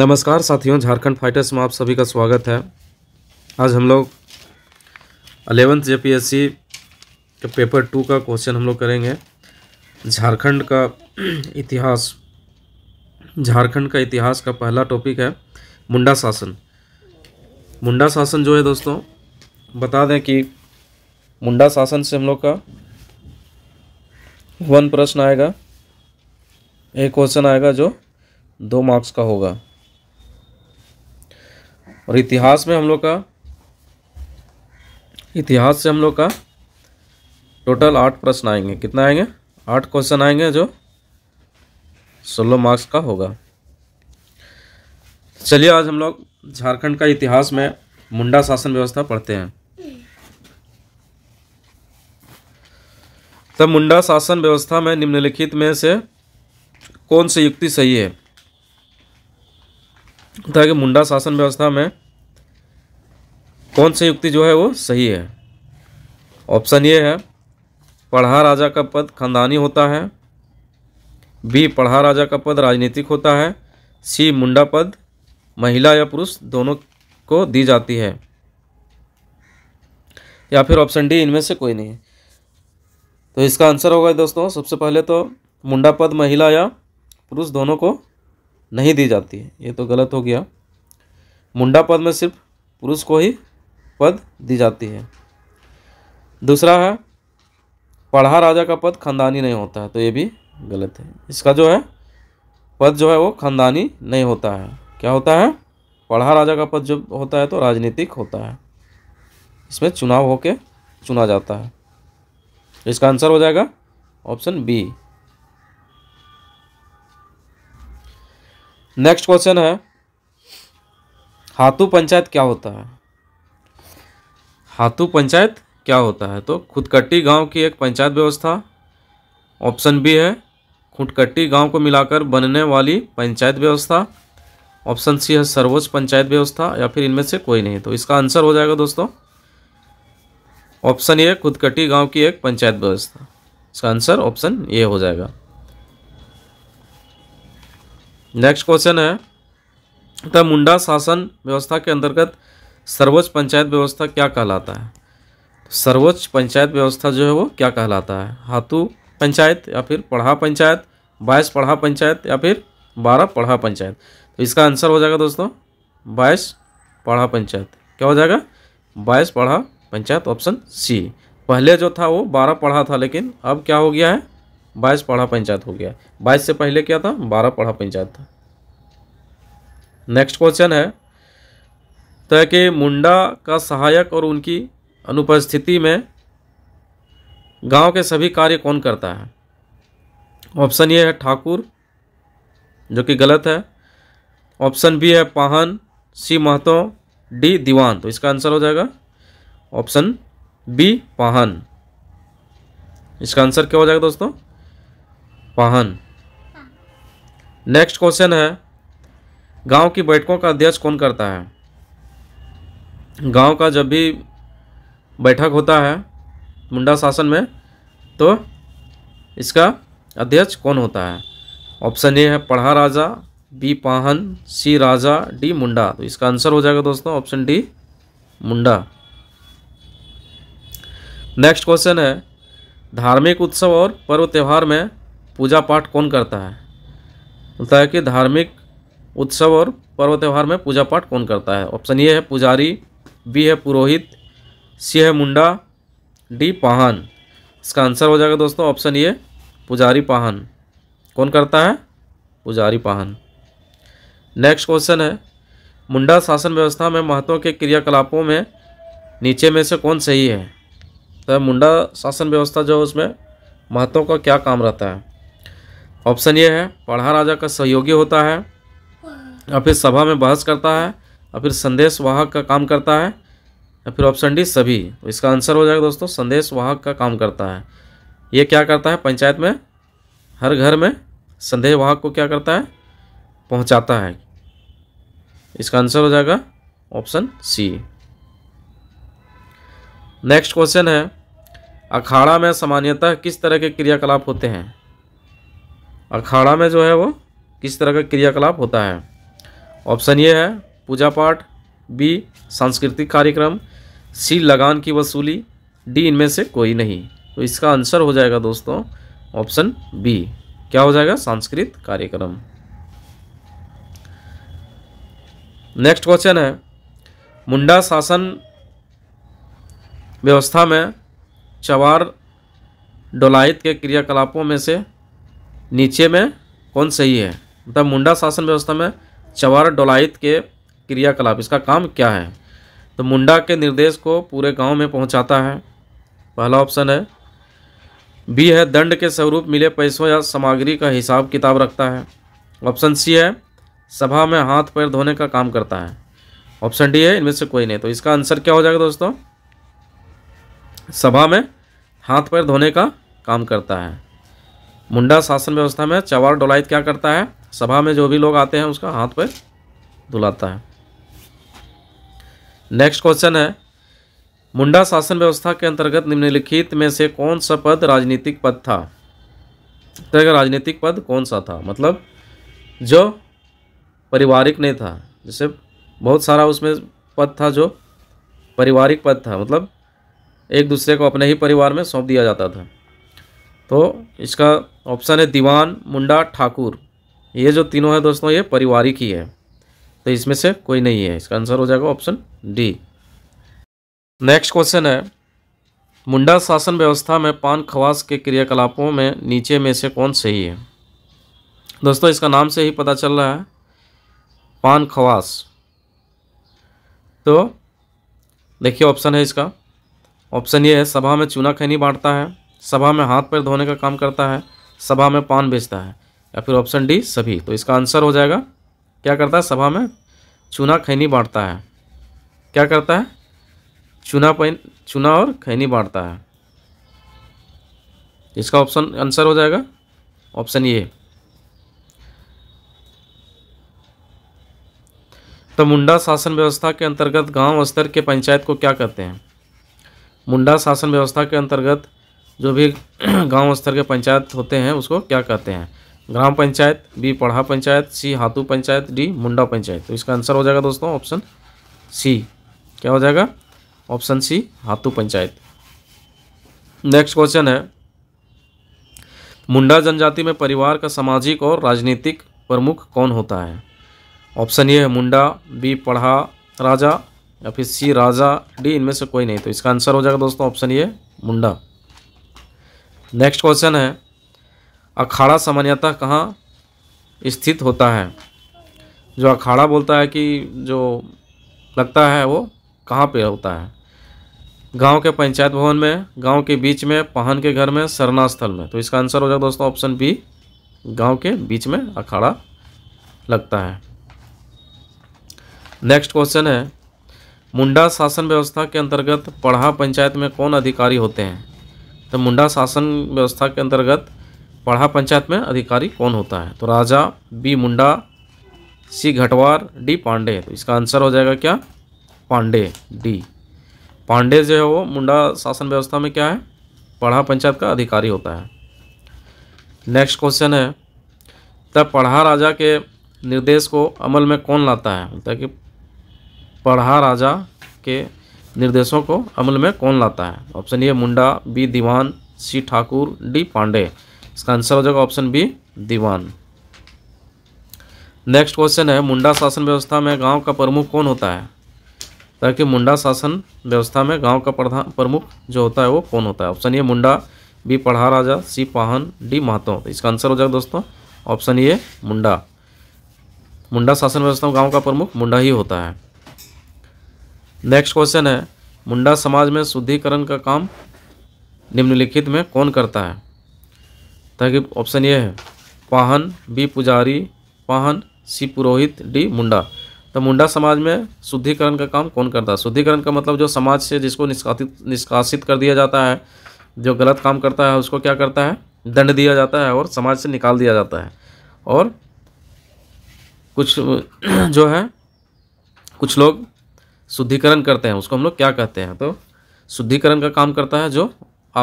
नमस्कार साथियों झारखंड फाइटर्स में आप सभी का स्वागत है आज हम लोग eleventh J P S C के पेपर टू का क्वेश्चन हम लोग करेंगे झारखंड का इतिहास झारखंड का इतिहास का पहला टॉपिक है मुंडा शासन मुंडा शासन जो है दोस्तों बता दें कि मुंडा शासन से हम लोग का वन प्रश्न आएगा एक क्वेश्चन आएगा जो दो मार्क्स का होगा और इतिहास में हम लोग का इतिहास से हम लोग का टोटल आठ प्रश्न आएंगे कितना आएंगे आठ क्वेश्चन आएंगे जो सोलह मार्क्स का होगा चलिए आज हम लोग झारखंड का इतिहास में मुंडा शासन व्यवस्था पढ़ते हैं तब तो मुंडा शासन व्यवस्था में निम्नलिखित में से कौन सी युक्ति सही है कि तो मुंडा शासन व्यवस्था में कौन सी युक्ति जो है वो सही है ऑप्शन ये है पढ़ा राजा का पद खानदानी होता है बी पढ़ा राजा का पद राजनीतिक होता है सी मुंडा पद महिला या पुरुष दोनों को दी जाती है या फिर ऑप्शन डी इनमें से कोई नहीं तो इसका आंसर होगा दोस्तों सबसे पहले तो मुंडा पद महिला या पुरुष दोनों को नहीं दी जाती है ये तो गलत हो गया मुंडा पद में सिर्फ पुरुष को ही पद दी जाती है दूसरा है पढ़ा राजा का पद खानदानी नहीं होता है तो ये भी गलत है इसका जो है पद जो है वो खानदानी नहीं होता है क्या होता है पढ़ा राजा का पद जब होता है तो राजनीतिक होता है इसमें चुनाव होके चुना जाता है इसका आंसर हो जाएगा ऑप्शन बी नेक्स्ट क्वेश्चन है हाथू पंचायत क्या होता है हाथू पंचायत क्या होता है तो खुदकट्टी गांव की एक पंचायत व्यवस्था ऑप्शन बी है खुटकट्टी गांव को मिलाकर बनने वाली पंचायत व्यवस्था ऑप्शन सी है सर्वोच्च पंचायत व्यवस्था या फिर इनमें से कोई नहीं तो इसका आंसर हो जाएगा दोस्तों ऑप्शन ए खुदकट्टी गांव की एक पंचायत व्यवस्था इसका आंसर ऑप्शन ए हो जाएगा नेक्स्ट क्वेश्चन है द मुंडा शासन व्यवस्था के अंतर्गत सर्वोच्च पंचायत व्यवस्था क्या कहलाता है तो सर्वोच्च पंचायत व्यवस्था जो है वो क्या कहलाता है हाथू पंचायत या फिर पढ़ा पंचायत बाईस पढ़ा पंचायत या फिर बारह पढ़ा पंचायत तो इसका आंसर हो जाएगा दोस्तों बाईस पढ़ा पंचायत क्या हो जाएगा बाईस पढ़ा पंचायत ऑप्शन सी पहले जो था वो बारह पढ़ा था लेकिन अब क्या हो गया है बाईस पढ़ा पंचायत हो गया बाईस से पहले क्या था बारह पढ़ा पंचायत था नेक्स्ट क्वेश्चन है तय के मुंडा का सहायक और उनकी अनुपस्थिति में गांव के सभी कार्य कौन करता है ऑप्शन ये है ठाकुर जो कि गलत है ऑप्शन बी है पाहन सी महतो डी दीवान तो इसका आंसर हो जाएगा ऑप्शन बी पाहन इसका आंसर क्या हो जाएगा दोस्तों पाहन नेक्स्ट क्वेश्चन है गांव की बैठकों का अध्यक्ष कौन करता है गांव का जब भी बैठक होता है मुंडा शासन में तो इसका अध्यक्ष कौन होता है ऑप्शन ए है पढ़ा राजा बी पाहन सी राजा डी मुंडा तो इसका आंसर हो जाएगा दोस्तों option D Munda next question है धार्मिक उत्सव और पर्व त्यौहार में पूजा पाठ कौन करता है बोलता है कि धार्मिक उत्सव और पर्व त्यौहार में पूजा पाठ कौन करता है ऑप्शन ये है पुजारी बी है पुरोहित सी है मुंडा डी पाहन इसका आंसर हो जाएगा दोस्तों ऑप्शन ये पुजारी पाहन कौन करता है पुजारी पाहन नेक्स्ट क्वेश्चन है मुंडा शासन व्यवस्था में महत्व के क्रियाकलापों में नीचे में से कौन सही है तो मुंडा शासन व्यवस्था जो है उसमें महत्व का क्या काम रहता है ऑप्शन ये है पढ़ा राजा का सहयोगी होता है या फिर सभा में बहस करता है और फिर संदेश वाहक का काम करता है या फिर ऑप्शन डी सभी तो इसका आंसर हो जाएगा दोस्तों संदेश वाहक का काम करता है ये क्या करता है पंचायत में हर घर में संदेश वाहक को क्या करता है पहुंचाता है इसका आंसर हो जाएगा ऑप्शन सी नेक्स्ट क्वेश्चन है अखाड़ा में सामान्यतः किस तरह के क्रियाकलाप होते हैं अखाड़ा में जो है वो किस तरह का क्रियाकलाप होता है ऑप्शन ये है पूजा पाठ बी सांस्कृतिक कार्यक्रम सी लगान की वसूली डी इनमें से कोई नहीं तो इसका आंसर हो जाएगा दोस्तों ऑप्शन बी क्या हो जाएगा सांस्कृतिक कार्यक्रम नेक्स्ट क्वेश्चन है मुंडा शासन व्यवस्था में चवार डोलाइत के क्रियाकलापों में से नीचे में कौन सही है मतलब मुंडा शासन व्यवस्था में चवार डोलायत के क्रियाकलाप इसका काम क्या है तो मुंडा के निर्देश को पूरे गांव में पहुंचाता है पहला ऑप्शन है बी है दंड के स्वरूप मिले पैसों या सामग्री का हिसाब किताब रखता है ऑप्शन सी है सभा में हाथ पैर धोने का काम करता है ऑप्शन डी है इनमें से कोई नहीं तो इसका आंसर क्या हो जाएगा दोस्तों सभा में हाथ पैर धोने का काम करता है मुंडा शासन व्यवस्था में चवार डोलाइत क्या करता है सभा में जो भी लोग आते हैं उसका हाथ पैर धुलाता है नेक्स्ट क्वेश्चन है मुंडा शासन व्यवस्था के अंतर्गत निम्नलिखित में से कौन सा पद राजनीतिक पद था तो राजनीतिक पद कौन सा था मतलब जो पारिवारिक नहीं था जैसे बहुत सारा उसमें पद था जो पारिवारिक पद था मतलब एक दूसरे को अपने ही परिवार में सौंप दिया जाता था तो इसका ऑप्शन है दीवान मुंडा ठाकुर ये जो तीनों है दोस्तों ये पारिवारिक ही है तो इसमें से कोई नहीं है इसका आंसर हो जाएगा ऑप्शन डी नेक्स्ट क्वेश्चन है मुंडा शासन व्यवस्था में पान खवास के क्रियाकलापों में नीचे में से कौन सही है दोस्तों इसका नाम से ही पता चल रहा है पान खवास तो देखिए ऑप्शन है इसका ऑप्शन ये है सभा में चूना खैनी बांटता है सभा में हाथ पैर धोने का काम करता है सभा में पान बेचता है या फिर ऑप्शन डी सभी तो इसका आंसर हो जाएगा क्या करता है सभा में चूना खैनी बांटता है क्या करता है चूना पैन चूना और खैनी बांटता है इसका ऑप्शन आंसर हो जाएगा ऑप्शन ये तो मुंडा शासन व्यवस्था के अंतर्गत गांव स्तर के पंचायत को क्या कहते हैं मुंडा शासन व्यवस्था के अंतर्गत जो भी गांव स्तर के पंचायत होते हैं उसको क्या कहते हैं ग्राम panchayat B Parha panchayat C Hathu panchayat D Munda panchayat तो इसका आंसर हो जाएगा दोस्तों ऑप्शन सी क्या हो जाएगा option C Hathu panchayat next question है मुंडा जनजाति में परिवार का सामाजिक और राजनीतिक प्रमुख कौन होता है ऑप्शन ये है मुंडा बी पढ़ा राजा या फिर सी राजा डी इनमें से कोई नहीं तो इसका आंसर हो जाएगा दोस्तों option A Munda next question है अखाड़ा सामान्यतः कहाँ स्थित होता है जो अखाड़ा बोलता है कि जो लगता है वो कहाँ पे होता है गांव के पंचायत भवन में गांव के बीच में पहन के घर में सरना स्थल में तो इसका आंसर हो जाएगा दोस्तों ऑप्शन बी गांव के बीच में अखाड़ा लगता है नेक्स्ट क्वेश्चन है मुंडा शासन व्यवस्था के अंतर्गत पढ़ा पंचायत में कौन अधिकारी होते हैं तो मुंडा शासन व्यवस्था के अंतर्गत पढ़ा पंचायत में अधिकारी कौन होता है तो राजा B Munda C Ghatwar D Pandey तो इसका आंसर हो जाएगा क्या पांडे डी पांडे जो है वो मुंडा शासन व्यवस्था में क्या है पढ़ा पंचायत का अधिकारी होता है नेक्स्ट क्वेश्चन है तब पढ़ा राजा के निर्देश को अमल में कौन लाता है मतलब कि पढ़ा राजा के निर्देशों को अमल में कौन लाता है ऑप्शन ये मुंडा बी दीवान सी ठाकुर डी पांडे इसका आंसर हो जाएगा ऑप्शन बी दीवान नेक्स्ट क्वेश्चन है मुंडा शासन व्यवस्था में गांव का प्रमुख कौन होता है ताकि तो मुंडा शासन व्यवस्था में गांव का प्रधान प्रमुख जो होता है वो कौन होता है option A Munda B Parha राजा सी पाहन डी महतो तो इसका आंसर हो जाएगा दोस्तों ऑप्शन ये मुंडा मुंडा शासन व्यवस्था में गाँव का प्रमुख मुंडा ही होता है नेक्स्ट क्वेश्चन है मुंडा समाज में शुद्धिकरण का काम निम्नलिखित में कौन करता है ताकि ऑप्शन ये है पाहन बी पुजारी पाहन सी पुरोहित डी मुंडा तो मुंडा समाज में शुद्धिकरण का काम कौन करता है शुद्धिकरण का मतलब जो समाज से जिसको निष्कासित निष्कासित कर दिया जाता है जो गलत काम करता है उसको क्या करता है दंड दिया जाता है और समाज से निकाल दिया जाता है और कुछ जो है कुछ लोग शुद्धिकरण करते हैं उसको हम लोग क्या कहते हैं तो शुद्धिकरण का काम करता है जो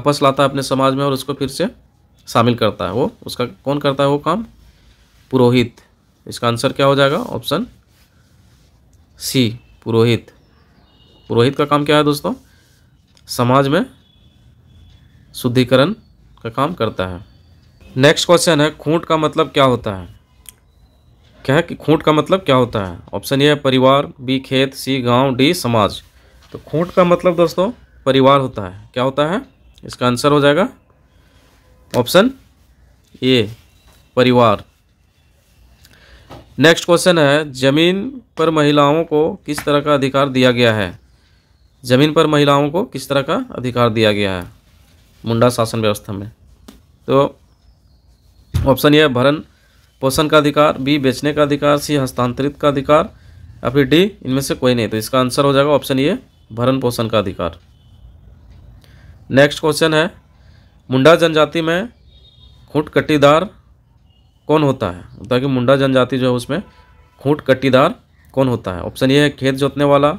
आपस लाता है अपने समाज में और उसको फिर से शामिल करता है वो उसका कौन करता है वो काम पुरोहित इसका आंसर क्या हो जाएगा ऑप्शन सी पुरोहित पुरोहित का काम क्या है दोस्तों समाज में शुद्धिकरण का काम करता है नेक्स्ट क्वेश्चन है खूंट का मतलब क्या होता है क्या है कि खूंट का मतलब क्या होता है ऑप्शन ए है परिवार बी खेत सी गांव डी समाज तो खूंट का मतलब दोस्तों परिवार होता है क्या होता है इसका आंसर हो जाएगा ऑप्शन ए परिवार नेक्स्ट क्वेश्चन है ज़मीन पर महिलाओं को किस तरह का अधिकार दिया गया है ज़मीन पर महिलाओं को किस तरह का अधिकार दिया गया है मुंडा शासन व्यवस्था में तो ऑप्शन ए है भरण पोषण का अधिकार बी बेचने का अधिकार सी हस्तांतरित का अधिकार या फिर डी इनमें से कोई नहीं तो इसका आंसर हो जाएगा ऑप्शन ए भरण पोषण का अधिकार नेक्स्ट क्वेश्चन है मुंडा जनजाति में खूट कट्टीदार कौन होता है होता है कि मुंडा जनजाति जो है उसमें खूंट कट्टीदार कौन होता है ऑप्शन ये है खेत जोतने वाला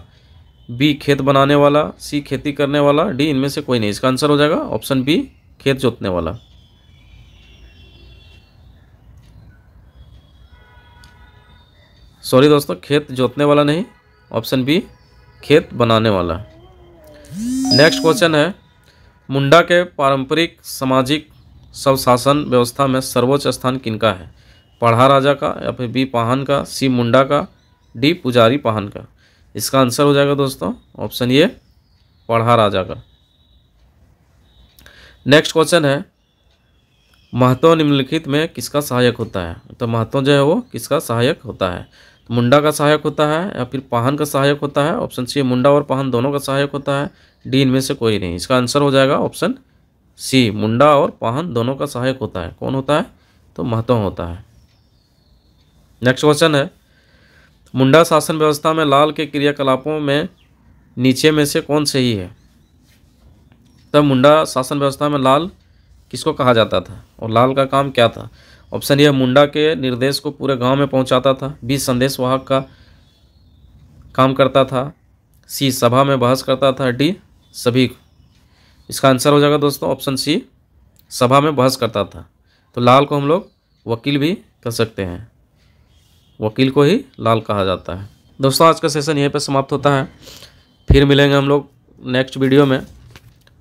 बी खेत बनाने वाला सी खेती करने वाला डी इनमें से कोई नहीं इसका आंसर हो जाएगा ऑप्शन बी खेत जोतने वाला सॉरी दोस्तों खेत जोतने वाला नहीं ऑप्शन बी खेत बनाने वाला नेक्स्ट क्वेश्चन है मुंडा के पारंपरिक सामाजिक स्वशासन व्यवस्था में सर्वोच्च स्थान किनका है पढ़ा राजा का या फिर बी पाहन का सी मुंडा का डी पुजारी पाहन का इसका आंसर हो जाएगा दोस्तों ऑप्शन ये पढ़ा राजा का नेक्स्ट क्वेश्चन है महत्व निम्नलिखित में किसका सहायक होता है तो महत्व जो है वो किसका सहायक होता है मुंडा का सहायक होता है या फिर पाहन का सहायक होता है ऑप्शन सी मुंडा और पाहन दोनों का सहायक होता है डी इनमें से कोई नहीं इसका आंसर हो जाएगा ऑप्शन सी मुंडा और पाहन दोनों का सहायक होता है कौन होता है तो महत्व होता है नेक्स्ट क्वेश्चन है मुंडा शासन व्यवस्था में लाल के क्रियाकलापों में नीचे में से कौन सही है तब तो मुंडा शासन व्यवस्था में लाल किसको कहा जाता था और लाल का काम क्या था ऑप्शन ये मुंडा के निर्देश को पूरे गांव में पहुंचाता था बी संदेश वाहक का काम करता था सी सभा में बहस करता था डी सभी को इसका आंसर हो जाएगा दोस्तों ऑप्शन सी सभा में बहस करता था तो लाल को हम लोग वकील भी कह सकते हैं वकील को ही लाल कहा जाता है दोस्तों आज का सेशन यहीं पर समाप्त होता है फिर मिलेंगे हम लोग नेक्स्ट वीडियो में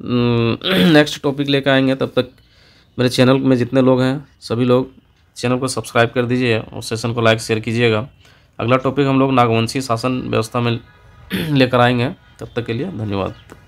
नेक्स्ट हम्म, टॉपिक लेकर आएंगे तब तक मेरे चैनल में जितने लोग हैं सभी लोग चैनल को सब्सक्राइब कर दीजिए और सेशन को लाइक शेयर कीजिएगा अगला टॉपिक हम लोग नागवंशी शासन व्यवस्था में लेकर आएंगे तब तक के लिए धन्यवाद